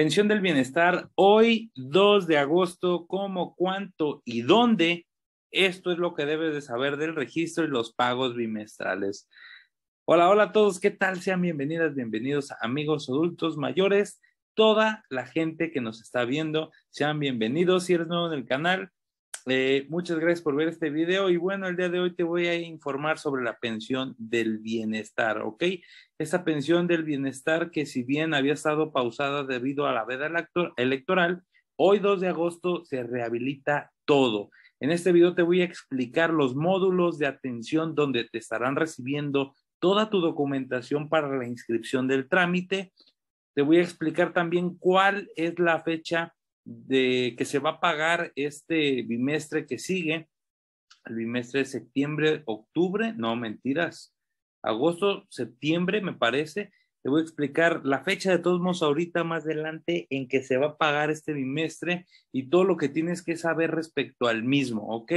Pensión del Bienestar, hoy 2 de agosto, cómo, cuánto y dónde. Esto es lo que debes de saber del registro y los pagos bimestrales. Hola, hola a todos, ¿qué tal? Sean bienvenidas, bienvenidos amigos adultos mayores, toda la gente que nos está viendo, sean bienvenidos. Si eres nuevo en el canal, eh, muchas gracias por ver este video y bueno, el día de hoy te voy a informar sobre la pensión del bienestar, ¿ok? Esa pensión del bienestar que si bien había estado pausada debido a la veda electoral, hoy 2 de agosto se rehabilita todo. En este video te voy a explicar los módulos de atención donde te estarán recibiendo toda tu documentación para la inscripción del trámite. Te voy a explicar también cuál es la fecha de que se va a pagar este bimestre que sigue, el bimestre de septiembre, octubre, no mentiras, agosto, septiembre me parece. Te voy a explicar la fecha de todos modos ahorita más adelante en que se va a pagar este bimestre y todo lo que tienes que saber respecto al mismo, ¿ok?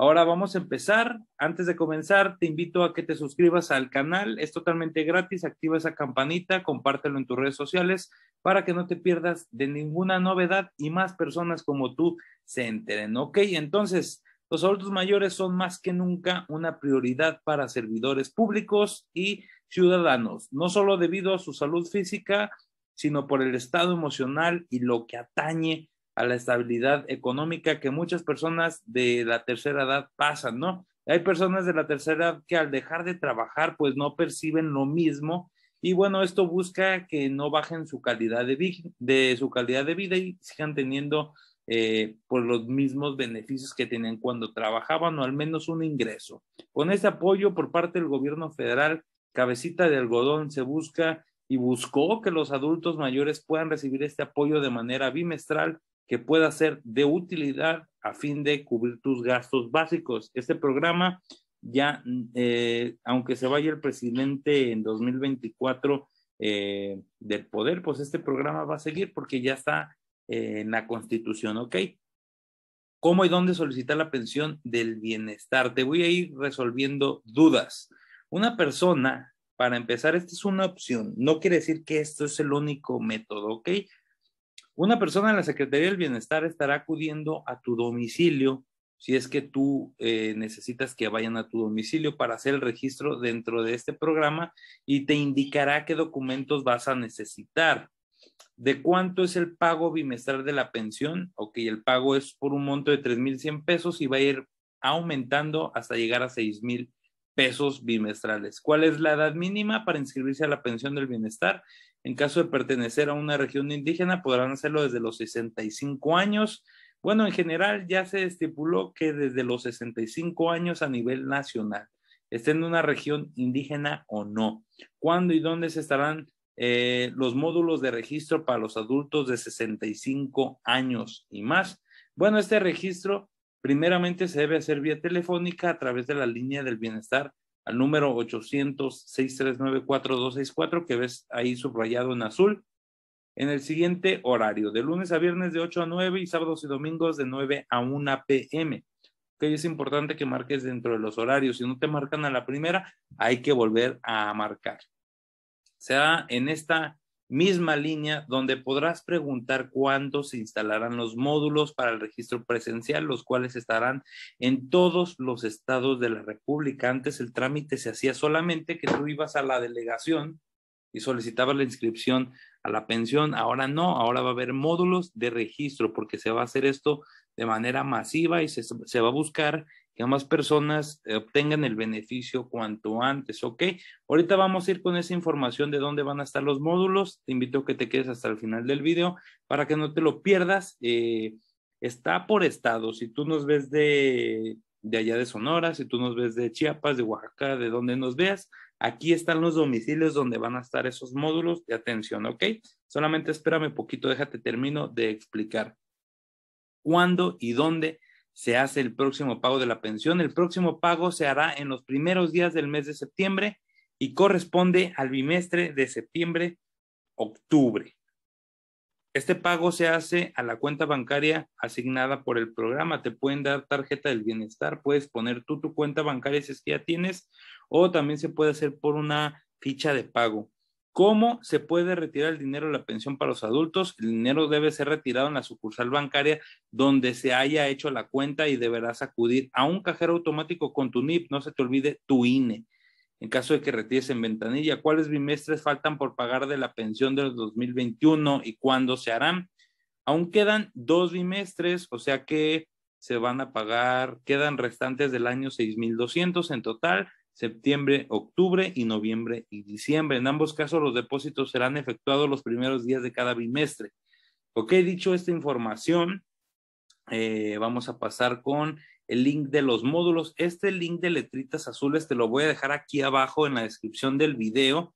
Ahora vamos a empezar. Antes de comenzar, te invito a que te suscribas al canal. Es totalmente gratis. Activa esa campanita, compártelo en tus redes sociales para que no te pierdas de ninguna novedad y más personas como tú se enteren. Ok, entonces, los adultos mayores son más que nunca una prioridad para servidores públicos y ciudadanos, no solo debido a su salud física, sino por el estado emocional y lo que atañe a la estabilidad económica que muchas personas de la tercera edad pasan, ¿no? Hay personas de la tercera edad que al dejar de trabajar pues no perciben lo mismo y bueno, esto busca que no bajen su calidad de, de su calidad de vida y sigan teniendo eh, por pues, los mismos beneficios que tenían cuando trabajaban o al menos un ingreso. Con ese apoyo por parte del gobierno federal, cabecita de algodón se busca y buscó que los adultos mayores puedan recibir este apoyo de manera bimestral que pueda ser de utilidad a fin de cubrir tus gastos básicos. Este programa ya, eh, aunque se vaya el presidente en 2024 eh, del poder, pues este programa va a seguir porque ya está eh, en la constitución, ¿ok? ¿Cómo y dónde solicitar la pensión del bienestar? Te voy a ir resolviendo dudas. Una persona, para empezar, esta es una opción, no quiere decir que esto es el único método, ¿ok? Una persona de la Secretaría del Bienestar estará acudiendo a tu domicilio si es que tú eh, necesitas que vayan a tu domicilio para hacer el registro dentro de este programa y te indicará qué documentos vas a necesitar. ¿De cuánto es el pago bimestral de la pensión? Ok, el pago es por un monto de 3,100 pesos y va a ir aumentando hasta llegar a 6,000 pesos bimestrales. ¿Cuál es la edad mínima para inscribirse a la pensión del bienestar? En caso de pertenecer a una región indígena, podrán hacerlo desde los 65 años. Bueno, en general ya se estipuló que desde los 65 años a nivel nacional, estén en una región indígena o no. ¿Cuándo y dónde se estarán eh, los módulos de registro para los adultos de 65 años y más? Bueno, este registro primeramente se debe hacer vía telefónica a través de la línea del bienestar al número 800 seis cuatro, que ves ahí subrayado en azul, en el siguiente horario, de lunes a viernes de 8 a 9 y sábados y domingos de 9 a 1 pm. es importante que marques dentro de los horarios. Si no te marcan a la primera, hay que volver a marcar. sea, en esta misma línea donde podrás preguntar cuándo se instalarán los módulos para el registro presencial, los cuales estarán en todos los estados de la República. Antes el trámite se hacía solamente que tú ibas a la delegación y solicitabas la inscripción a la pensión. Ahora no, ahora va a haber módulos de registro porque se va a hacer esto de manera masiva y se, se va a buscar que más personas eh, obtengan el beneficio cuanto antes, ¿ok? Ahorita vamos a ir con esa información de dónde van a estar los módulos. Te invito a que te quedes hasta el final del video para que no te lo pierdas. Eh, está por estado. Si tú nos ves de, de allá de Sonora, si tú nos ves de Chiapas, de Oaxaca, de donde nos veas, aquí están los domicilios donde van a estar esos módulos de atención, ¿ok? Solamente espérame un poquito, déjate termino de explicar cuándo y dónde se hace el próximo pago de la pensión. El próximo pago se hará en los primeros días del mes de septiembre y corresponde al bimestre de septiembre-octubre. Este pago se hace a la cuenta bancaria asignada por el programa. Te pueden dar tarjeta del bienestar, puedes poner tú tu cuenta bancaria si es que ya tienes, o también se puede hacer por una ficha de pago. ¿Cómo se puede retirar el dinero de la pensión para los adultos? El dinero debe ser retirado en la sucursal bancaria donde se haya hecho la cuenta y deberás acudir a un cajero automático con tu NIP. No se te olvide tu INE. En caso de que retires en ventanilla, ¿cuáles bimestres faltan por pagar de la pensión del 2021 y cuándo se harán? Aún quedan dos bimestres, o sea que se van a pagar, quedan restantes del año 6.200 en total septiembre, octubre y noviembre y diciembre. En ambos casos los depósitos serán efectuados los primeros días de cada bimestre. Ok, dicho esta información, eh, vamos a pasar con el link de los módulos. Este link de letritas azules te lo voy a dejar aquí abajo en la descripción del video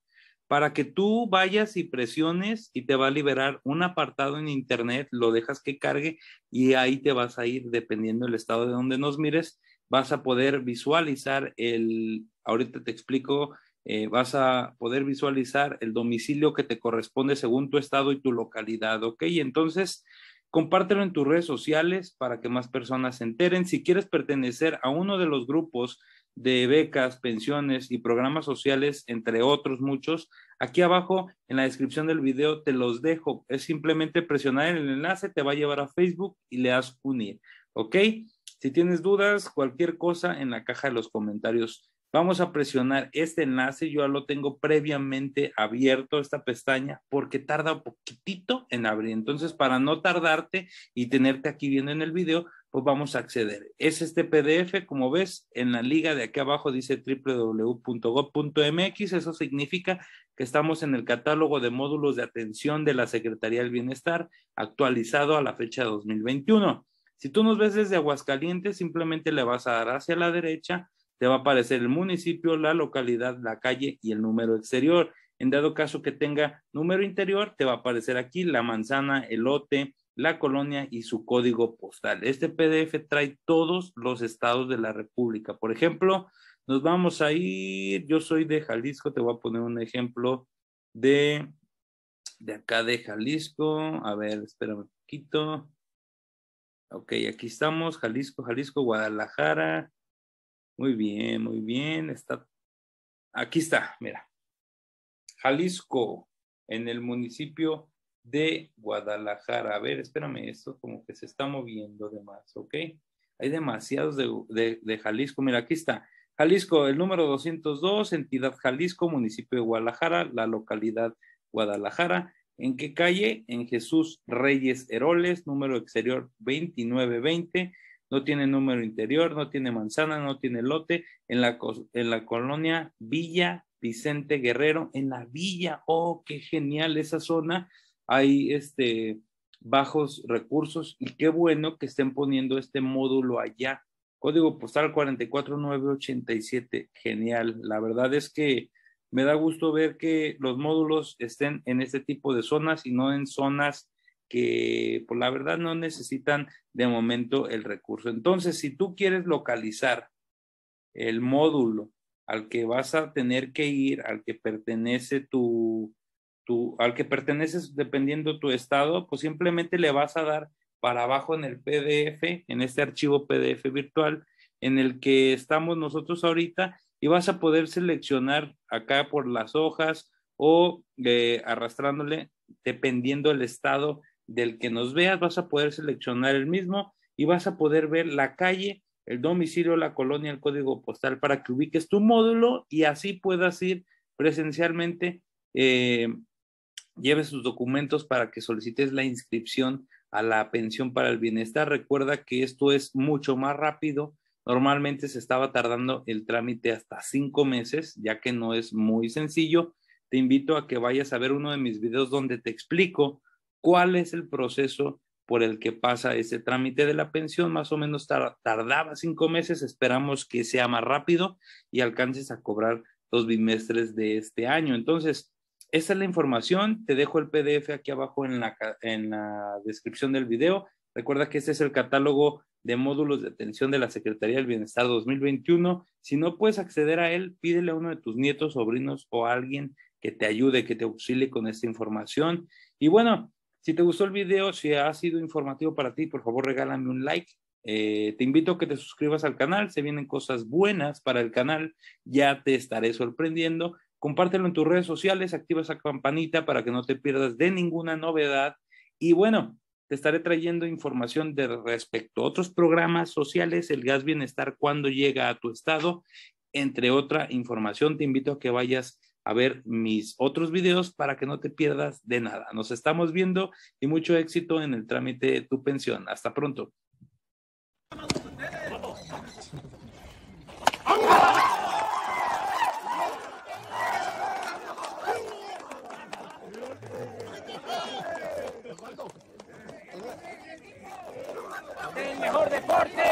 para que tú vayas y presiones y te va a liberar un apartado en internet, lo dejas que cargue y ahí te vas a ir dependiendo del estado de donde nos mires vas a poder visualizar el, ahorita te explico, eh, vas a poder visualizar el domicilio que te corresponde según tu estado y tu localidad, ¿ok? Entonces, compártelo en tus redes sociales para que más personas se enteren. Si quieres pertenecer a uno de los grupos de becas, pensiones y programas sociales, entre otros muchos, aquí abajo en la descripción del video te los dejo. Es simplemente presionar en el enlace, te va a llevar a Facebook y le das unir, ¿ok? Si tienes dudas, cualquier cosa en la caja de los comentarios. Vamos a presionar este enlace, yo ya lo tengo previamente abierto esta pestaña porque tarda un poquitito en abrir. Entonces, para no tardarte y tenerte aquí viendo en el video, pues vamos a acceder. Es este PDF, como ves, en la liga de aquí abajo dice www.gov.mx, eso significa que estamos en el catálogo de módulos de atención de la Secretaría del Bienestar actualizado a la fecha 2021. Si tú nos ves desde Aguascalientes, simplemente le vas a dar hacia la derecha, te va a aparecer el municipio, la localidad, la calle y el número exterior. En dado caso que tenga número interior, te va a aparecer aquí la manzana, el lote, la colonia y su código postal. Este PDF trae todos los estados de la República. Por ejemplo, nos vamos a ir, yo soy de Jalisco, te voy a poner un ejemplo de, de acá de Jalisco. A ver, espérame un poquito. Ok, aquí estamos, Jalisco, Jalisco, Guadalajara. Muy bien, muy bien. Está... Aquí está, mira. Jalisco, en el municipio de Guadalajara. A ver, espérame, esto como que se está moviendo de más, ¿ok? Hay demasiados de, de Jalisco. Mira, aquí está. Jalisco, el número 202, entidad Jalisco, municipio de Guadalajara, la localidad Guadalajara, ¿En qué calle? En Jesús Reyes Heroles, número exterior 2920. No tiene número interior, no tiene manzana, no tiene lote. En la, en la colonia Villa Vicente Guerrero, en la villa. Oh, qué genial esa zona. Hay este, bajos recursos y qué bueno que estén poniendo este módulo allá. Código postal 44987. Genial. La verdad es que me da gusto ver que los módulos estén en este tipo de zonas y no en zonas que por pues, la verdad no necesitan de momento el recurso. Entonces, si tú quieres localizar el módulo al que vas a tener que ir, al que pertenece tu, tu al que perteneces dependiendo tu estado, pues simplemente le vas a dar para abajo en el PDF, en este archivo PDF virtual en el que estamos nosotros ahorita y vas a poder seleccionar acá por las hojas o eh, arrastrándole, dependiendo el estado del que nos veas, vas a poder seleccionar el mismo y vas a poder ver la calle, el domicilio, la colonia, el código postal para que ubiques tu módulo y así puedas ir presencialmente, eh, lleves tus documentos para que solicites la inscripción a la pensión para el bienestar. Recuerda que esto es mucho más rápido Normalmente se estaba tardando el trámite hasta cinco meses, ya que no es muy sencillo. Te invito a que vayas a ver uno de mis videos donde te explico cuál es el proceso por el que pasa ese trámite de la pensión. Más o menos tardaba cinco meses, esperamos que sea más rápido y alcances a cobrar los bimestres de este año. Entonces, esa es la información. Te dejo el PDF aquí abajo en la descripción del video. Recuerda que este es el catálogo de módulos de atención de la Secretaría del Bienestar 2021. Si no puedes acceder a él, pídele a uno de tus nietos, sobrinos o alguien que te ayude, que te auxilie con esta información. Y bueno, si te gustó el video, si ha sido informativo para ti, por favor regálame un like. Eh, te invito a que te suscribas al canal, se vienen cosas buenas para el canal, ya te estaré sorprendiendo. Compártelo en tus redes sociales, activa esa campanita para que no te pierdas de ninguna novedad. Y bueno, te estaré trayendo información de respecto a otros programas sociales, el gas bienestar cuando llega a tu estado, entre otra información. Te invito a que vayas a ver mis otros videos para que no te pierdas de nada. Nos estamos viendo y mucho éxito en el trámite de tu pensión. Hasta pronto. El mejor deporte.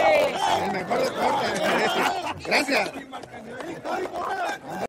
El mejor deporte. Gracias.